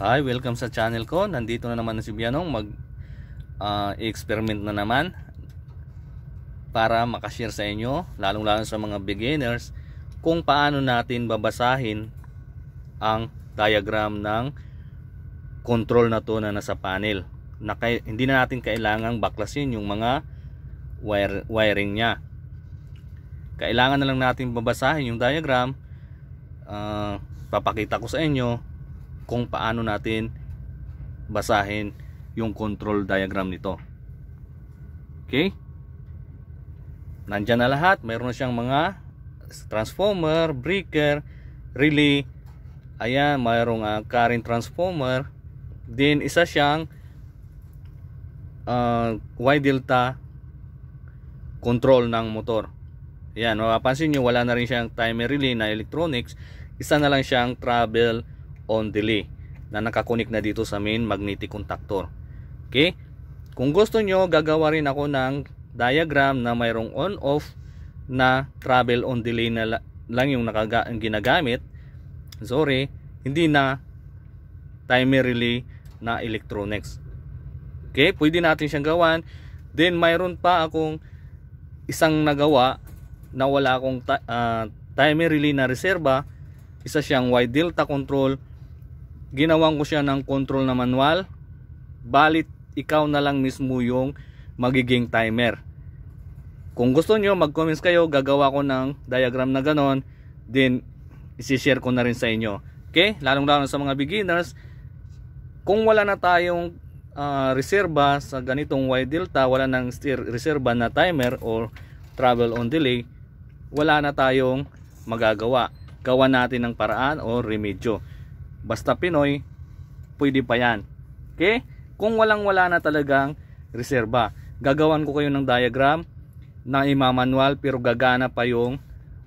Hi, welcome sa channel ko. Nandito na naman si Bianong mag uh, experiment na naman para makashare sa inyo, lalong-lalo sa mga beginners kung paano natin babasahin ang diagram ng control na to na nasa panel. Na hindi na natin kailangang baklasin yung mga wire wiring niya. Kailangan na lang natin babasahin yung diagram. Uh, papakita ko sa inyo kung paano natin basahin yung control diagram nito. Okay? Nandyan na lahat. Mayroon na siyang mga transformer, breaker, relay. Ayan, mayroong uh, current transformer. Then, isa siyang uh, Y delta control ng motor. Ayan, mapapansin nyo, wala na rin siyang timer relay na electronics. Isa na lang siyang travel on delay na nakakunik na dito sa main magnetic contactor. Okay? Kung gusto nyo, gagawa rin ako ng diagram na mayroong on-off na travel on delay na lang yung nakaga ginagamit. Sorry, hindi na timer relay na electronics. Okay, pwede natin siyang gawan. Then mayroon pa akong isang nagawa na wala akong uh, timer relay na reserba. Isa siyang wide delta control ginawan ko siya ng control na manual balit ikaw na lang mismo yung magiging timer kung gusto nyo mag comments kayo gagawa ko ng diagram na ganon then isishare ko na rin sa inyo okay lalong lalo sa mga beginners kung wala na tayong uh, ah, reserva sa ganitong Y delta wala nang steer reserva na timer or travel on delay wala na tayong magagawa gawa natin ng paraan o remedyo basta Pinoy, pwede pa yan. Okay? Kung walang wala na talagang reserba. Gagawan ko kayo ng diagram na imamanual pero gagana pa yung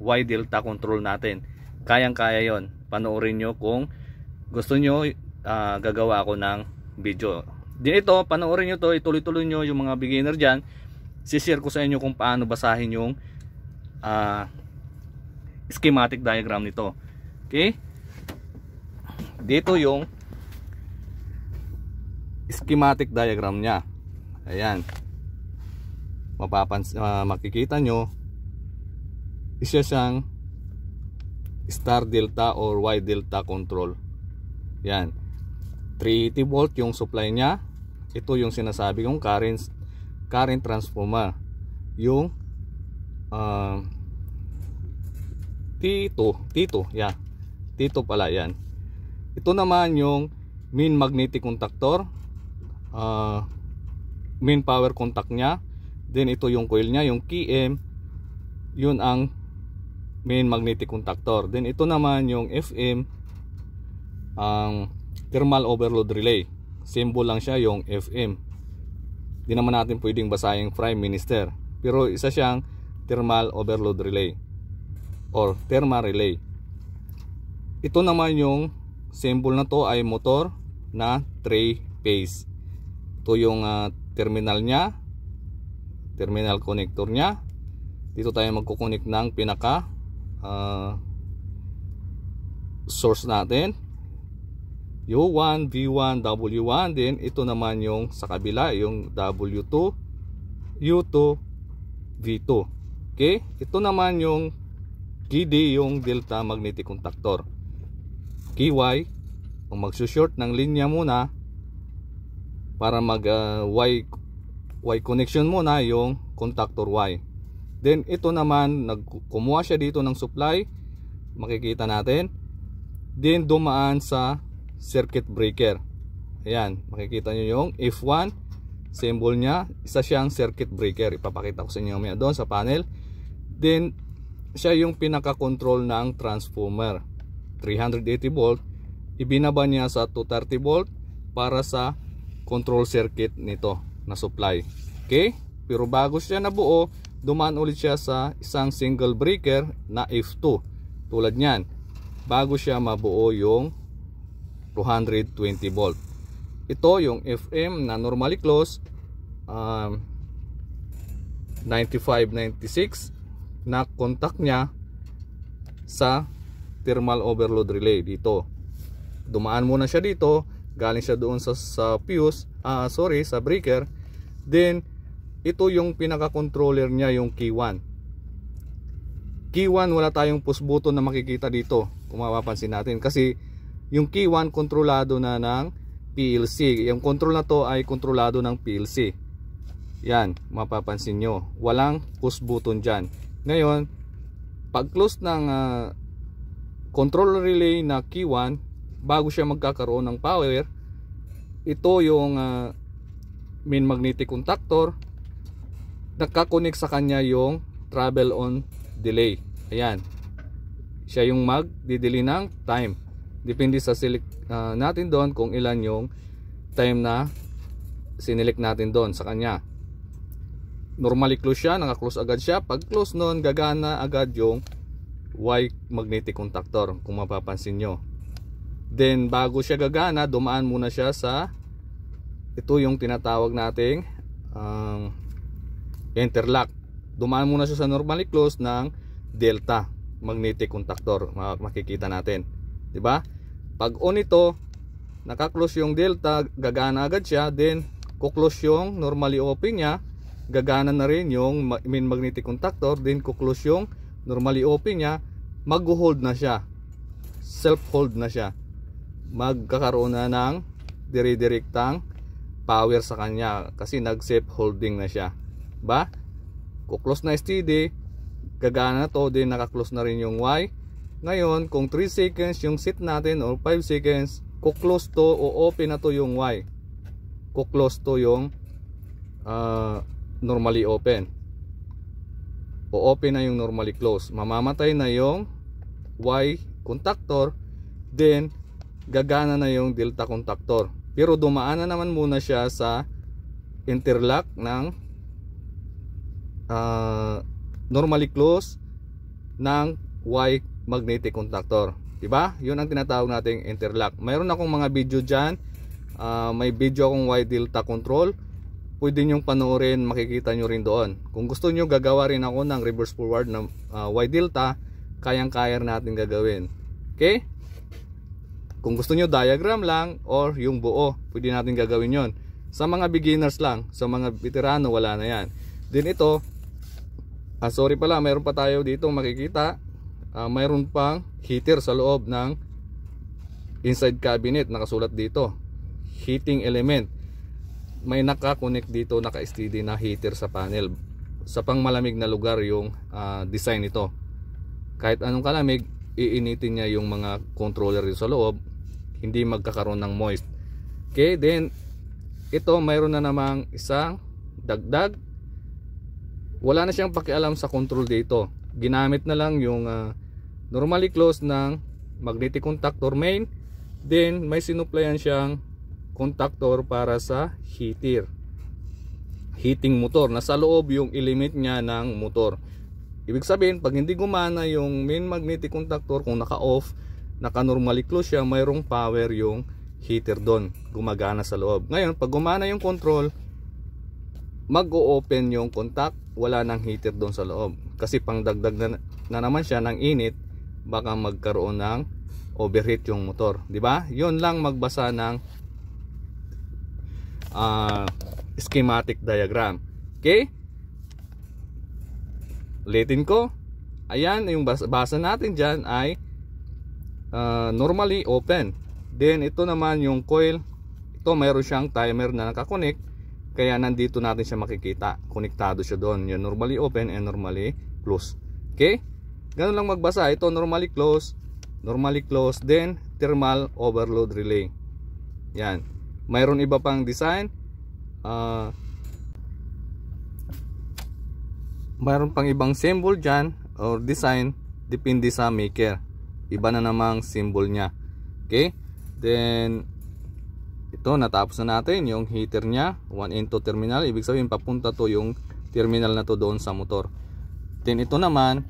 Y delta control natin. Kayang-kaya yon. Panoorin nyo kung gusto nyo uh, gagawa ako ng video. Din ito, panoorin nyo to, ituloy-tuloy nyo yung mga beginner dyan. Sishare ko sa inyo kung paano basahin yung uh, schematic diagram nito. Okay? dito yung schematic diagram niya ayan mapapans uh, makikita nyo isa siyang star delta or y delta control yan 380 volt yung supply niya ito yung sinasabi kong current current transformer yung uh, T2 T2 yeah T2 pala yan ito naman yung main magnetic contactor. Uh, main power contact niya. Then ito yung coil niya, yung KM. Yun ang main magnetic contactor. Then ito naman yung FM ang thermal overload relay. Symbol lang siya yung FM. Hindi naman natin pwedeng basahin prime minister. Pero isa siyang thermal overload relay or thermal relay. Ito naman yung symbol na to ay motor na 3-phase. Ito yung uh, terminal niya, terminal connector niya. Dito tayo magkukunik ng pinaka uh, source natin. U1, V1, W1 din. Ito naman yung sa kabila, yung W2, U2, V2. Okay? Ito naman yung GD, yung delta magnetic contactor kiway ang magsu-short ng linya muna para mag uh, y, y connection muna yung contactor Y then ito naman nagkumuha siya dito ng supply makikita natin then dumaan sa circuit breaker ayan makikita nyo yung F1 symbol niya isa siyang circuit breaker ipapakita ko sa inyo doon sa panel then siya yung pinaka control ng transformer 380 volt ibinaba niya sa 230 volt para sa control circuit nito na supply okay pero bago siya nabuo dumaan ulit siya sa isang single breaker na F2 tulad niyan bago siya mabuo yung 220 volt ito yung FM na normally closed um, 9596 na contact niya sa thermal overload relay dito dumaan muna siya dito galing siya doon sa, sa fuse ah, sorry sa breaker then ito yung pinaka controller niya yung key 1 key 1 wala tayong push button na makikita dito kung mapapansin natin kasi yung key 1 kontrolado na ng PLC yung control na to ay kontrolado ng PLC yan mapapansin nyo walang push button dyan ngayon pag close ng uh, controller relay na Q1 bago siya magkakaroon ng power ito yung uh, main magnetic contactor nagkakonek sa kanya yung travel on delay ayan siya yung mag didili ng time depende sa select uh, natin doon kung ilan yung time na sinilik natin doon sa kanya normally close siya naka close agad siya pag close noon gagana agad yung white magnetic contactor kung mapapansin nyo then bago siya gagana dumaan muna siya sa ito yung tinatawag nating um, interlock dumaan muna siya sa normally closed ng delta magnetic contactor makikita natin di ba pag on ito naka-close yung delta gagana agad siya then kuklose yung normally open niya gagana na rin yung main magnetic contactor then kuklose yung normally open niya mag-hold na siya self-hold na siya magkakaroon na ng dire-direktang power sa kanya kasi nag-safe holding na siya ba? close na STD gagana na to din naka-close na rin yung Y ngayon kung 3 seconds yung sit natin or 5 seconds close to o open na to yung Y close to yung uh, normally open o-open na yung normally closed. Mamamatay na yung Y contactor, then gagana na yung delta contactor. Pero dumaan na naman muna siya sa interlock ng uh, normally closed ng Y magnetic contactor. Diba? Yun ang tinatawag nating interlock. Mayroon akong mga video dyan. Uh, may video akong Y delta control pwede nyong panoorin, makikita nyo rin doon. Kung gusto nyo, gagawa rin ako ng reverse forward na uh, Y delta, kayang-kaya natin gagawin. Okay? Kung gusto nyo, diagram lang or yung buo, pwede natin gagawin yon. Sa mga beginners lang, sa mga veterano, wala na yan. Then ito, ah, sorry pala, mayroon pa tayo dito makikita. Ah, mayroon pang heater sa loob ng inside cabinet, nakasulat dito. Heating element may nakakonek dito naka-steady na heater sa panel sa pangmalamig na lugar yung uh, design nito kahit anong kalamig iinitin niya yung mga controller sa loob hindi magkakaroon ng moist okay then ito mayroon na namang isang dagdag wala na siyang pakialam sa control dito ginamit na lang yung uh, normally closed ng magnetic contactor main then may sinuplayan siyang contactor para sa heater heating motor nasa loob yung ilimit niya ng motor ibig sabihin pag hindi gumana yung main magnetic contactor kung naka off naka normally close siya mayroong power yung heater doon gumagana sa loob ngayon pag gumana yung control mag-o-open yung contact wala nang heater doon sa loob kasi pangdagdag na, na naman siya ng init baka magkaroon ng overheat yung motor di ba yun lang magbasa ng uh, schematic diagram. Okay? Ulitin ko. Ayan, yung basa, natin dyan ay uh, normally open. Then, ito naman yung coil. Ito, mayroon siyang timer na nakakonect. Kaya, nandito natin siya makikita. Konektado siya doon. Yung normally open and normally close. Okay? Ganun lang magbasa. Ito, normally close. Normally close. Then, thermal overload relay. Yan mayroon iba pang design uh, mayroon pang ibang symbol dyan or design depende sa maker iba na namang symbol nya okay then ito natapos na natin yung heater nya 1 2 terminal ibig sabihin papunta to yung terminal na to doon sa motor then ito naman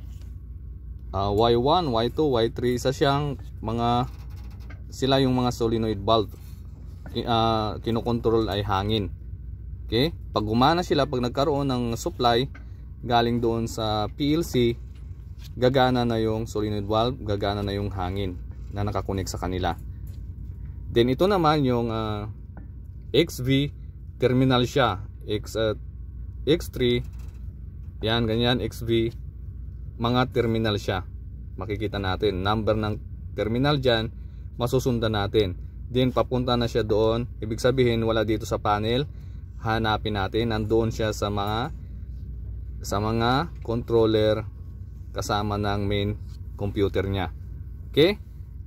uh, Y1, Y2, Y3 isa siyang mga sila yung mga solenoid valve uh, kinokontrol ay hangin. Okay? Pag gumana sila, pag nagkaroon ng supply galing doon sa PLC, gagana na yung solenoid valve, gagana na yung hangin na nakakunik sa kanila. Then ito naman yung uh, ah, XV terminal siya. X, uh, ah, X3 yan, ganyan, XV mga terminal siya. Makikita natin number ng terminal dyan, masusundan natin. Then papunta na siya doon. Ibig sabihin wala dito sa panel. Hanapin natin. Nandoon siya sa mga sa mga controller kasama ng main computer niya. Okay?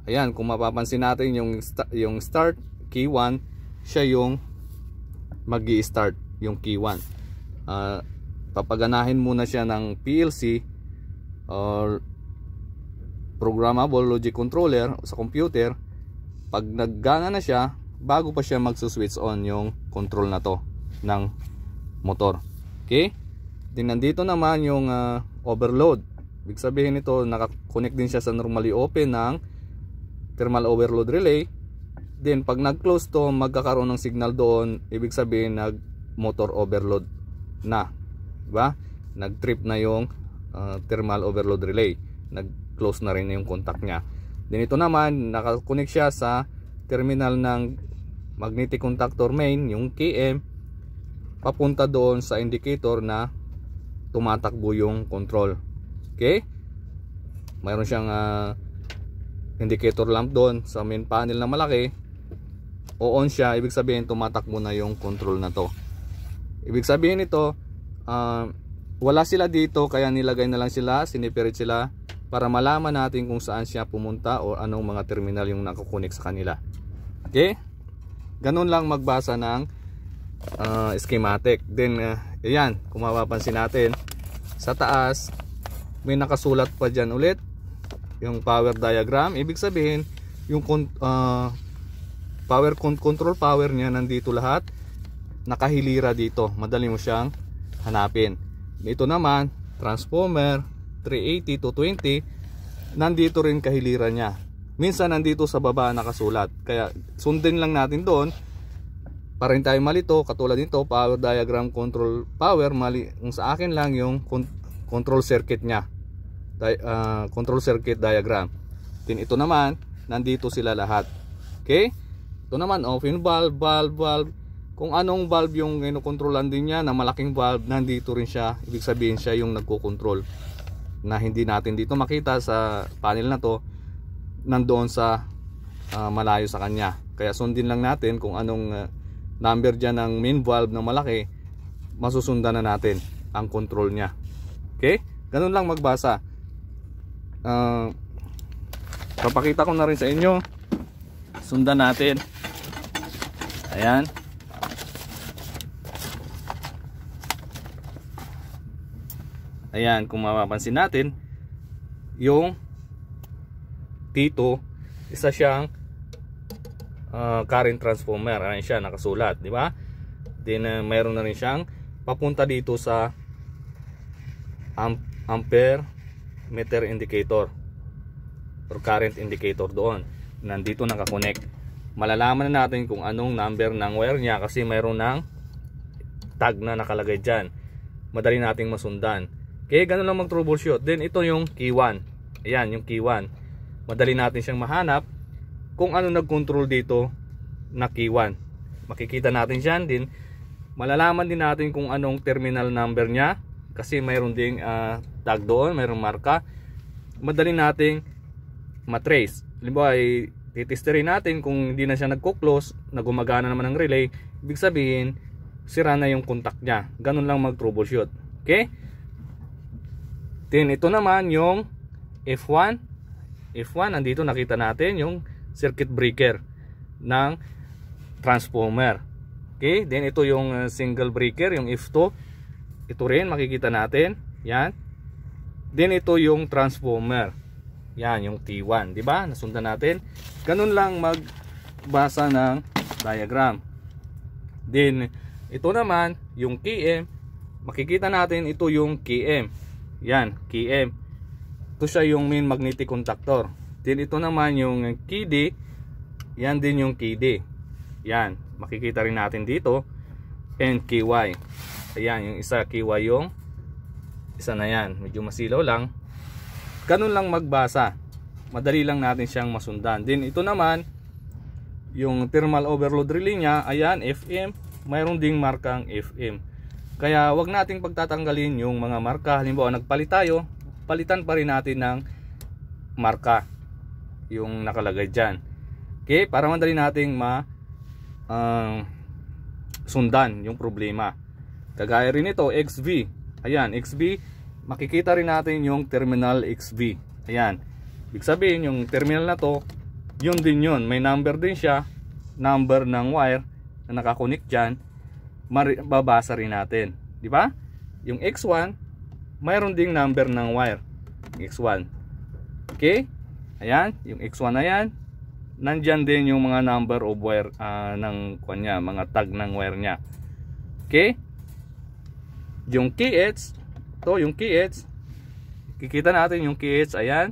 Ayan, kung mapapansin natin yung yung start key 1, siya yung magi-start yung key 1. Uh, ah, papaganahin muna siya ng PLC or programmable logic controller sa computer pag naggana na siya bago pa siya magsuswitch on yung control na to ng motor okay din nandito naman yung uh, overload ibig sabihin nito nakakonect din siya sa normally open ng thermal overload relay then pag nag close to magkakaroon ng signal doon ibig sabihin nag motor overload na ba nag trip na yung uh, thermal overload relay nag close na rin yung contact niya Then ito naman, nakakonek siya sa terminal ng magnetic contactor main, yung KM, papunta doon sa indicator na tumatakbo yung control. Okay? Mayroon siyang uh, indicator lamp doon sa main panel na malaki. O on siya, ibig sabihin tumatakbo na yung control na to. Ibig sabihin ito, uh, ah, wala sila dito kaya nilagay na lang sila, sinipirit sila para malaman natin kung saan siya pumunta o anong mga terminal yung nakukunik sa kanila. Okay? Ganun lang magbasa ng uh, schematic. Then, uh, ah, yan, kung mapapansin natin, sa taas, may nakasulat pa dyan ulit yung power diagram. Ibig sabihin, yung uh, power control power niya nandito lahat. Nakahilira dito. Madali mo siyang hanapin. Ito naman, transformer, 380 to 20 nandito rin kahiliran niya minsan nandito sa baba nakasulat kaya sundin lang natin doon para rin tayo malito katulad nito power diagram control power mali kung sa akin lang yung con control circuit niya Di uh, control circuit diagram then ito naman nandito sila lahat okay ito naman off yung valve valve valve kung anong valve yung inokontrolan din niya na malaking valve nandito rin siya ibig sabihin siya yung nagko-control na hindi natin dito makita sa panel na to nandoon sa uh, malayo sa kanya kaya sundin lang natin kung anong uh, number dyan ng main valve na malaki masusundan na natin ang control niya okay ganun lang magbasa uh, papakita ko na rin sa inyo sundan natin ayan Ayan, kung mapapansin natin, yung dito isa siyang uh, current transformer. Ayan siya, nakasulat, di ba? Then, uh, ah, mayroon na rin siyang papunta dito sa amp ampere meter indicator or current indicator doon. Nandito nakakonect. Malalaman na natin kung anong number ng wire niya kasi mayroon ng tag na nakalagay dyan. Madali nating masundan Okay, ganun lang mag troubleshoot. Then ito yung key 1. Ayan, yung key 1. Madali natin siyang mahanap kung ano nag-control dito na key 1. Makikita natin siyan din. Malalaman din natin kung anong terminal number niya kasi mayroon ding uh, tag doon, mayroong marka. Madali nating matrace. Halimbawa ay titisterin natin kung hindi na siya nagko-close, na naman ang relay, ibig sabihin sira na yung contact niya. Ganun lang mag-troubleshoot. Okay? Then ito naman yung F1. F1 nandito nakita natin yung circuit breaker ng transformer. Okay? Then ito yung uh, single breaker, yung F2. Ito rin makikita natin. Yan. Then ito yung transformer. Yan yung T1, di ba? Nasundan natin. Ganun lang magbasa ng diagram. Then ito naman yung KM. Makikita natin ito yung KM. Yan, KM. Ito siya yung main magnetic contactor. Then ito naman yung KD. Yan din yung KD. Yan, makikita rin natin dito. And KY. Ayan, yung isa KY yung isa na yan. Medyo masilaw lang. Ganun lang magbasa. Madali lang natin siyang masundan. Then ito naman, yung thermal overload relay niya, ayan, FM. Mayroon ding markang FM. Kaya wag nating pagtatanggalin yung mga marka. Halimbawa, nagpalit tayo, palitan pa rin natin ng marka yung nakalagay dyan. Okay? Para madali nating ma uh, sundan yung problema. Kagaya rin ito, XV. Ayan, XV, makikita rin natin yung terminal XV. Ayan. Ibig sabihin, yung terminal na to, yun din yun. May number din siya, number ng wire na nakakonik dyan babasa rin natin. Di ba? Yung X1, mayroon ding number ng wire. X1. Okay? Ayan, yung X1 na yan. Nandyan din yung mga number of wire uh, ng kanya, mga tag ng wire niya. Okay? Yung KH, to yung KH, kikita natin yung KH, ayan.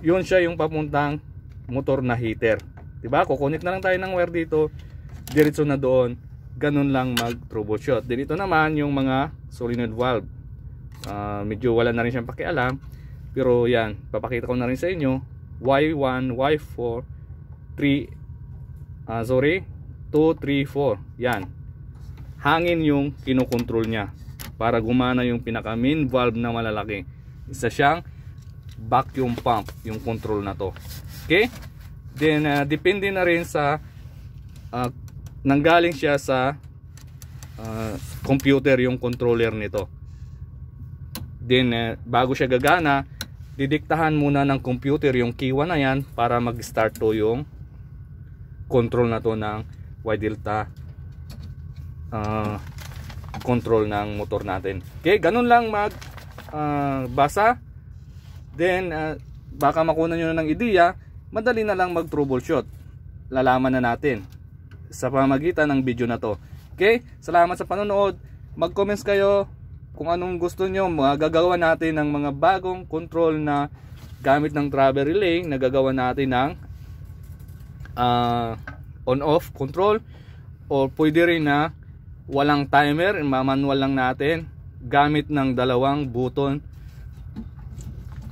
Yun siya yung papuntang motor na heater. 'Di ba? Kukunik na lang tayo ng wire dito, diretso na doon ganun lang mag troubleshoot din ito naman yung mga solenoid valve uh, medyo wala na rin siyang pakialam pero yan papakita ko na rin sa inyo Y1, Y4 3 uh, sorry 2, 3, 4 yan hangin yung kinokontrol niya para gumana yung pinaka main valve na malalaki isa siyang vacuum pump yung control na to okay then uh, depende na rin sa uh, nanggaling siya sa uh, computer yung controller nito then uh, bago siya gagana didiktahan muna ng computer yung kiwa na yan para mag start to yung control na to ng Y delta uh, control ng motor natin okay ganun lang mag uh, basa then uh, baka makunan nyo na ng ideya madali na lang mag troubleshoot lalaman na natin sa pamagitan ng video na to. Okay? Salamat sa panonood. Mag-comments kayo kung anong gusto nyo. Magagawa natin ng mga bagong control na gamit ng travel relay. Nagagawa natin ng uh, on-off control o pwede rin na walang timer. Manual lang natin gamit ng dalawang button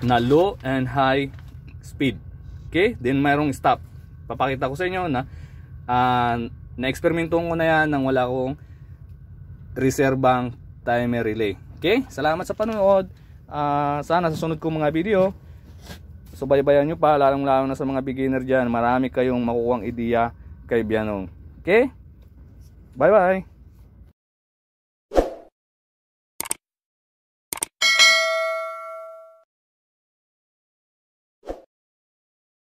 na low and high speed. Okay? Then mayroong stop. Papakita ko sa inyo na uh, ah, na-experimentoon ko na yan nang wala akong reserbang timer relay. Okay? Salamat sa panonood. Uh, sana sa sunod kong mga video, subaybayan so nyo pa, lalong-lalong na sa mga beginner dyan. Marami kayong makukuhang ideya kay Bianong. Okay? Bye-bye!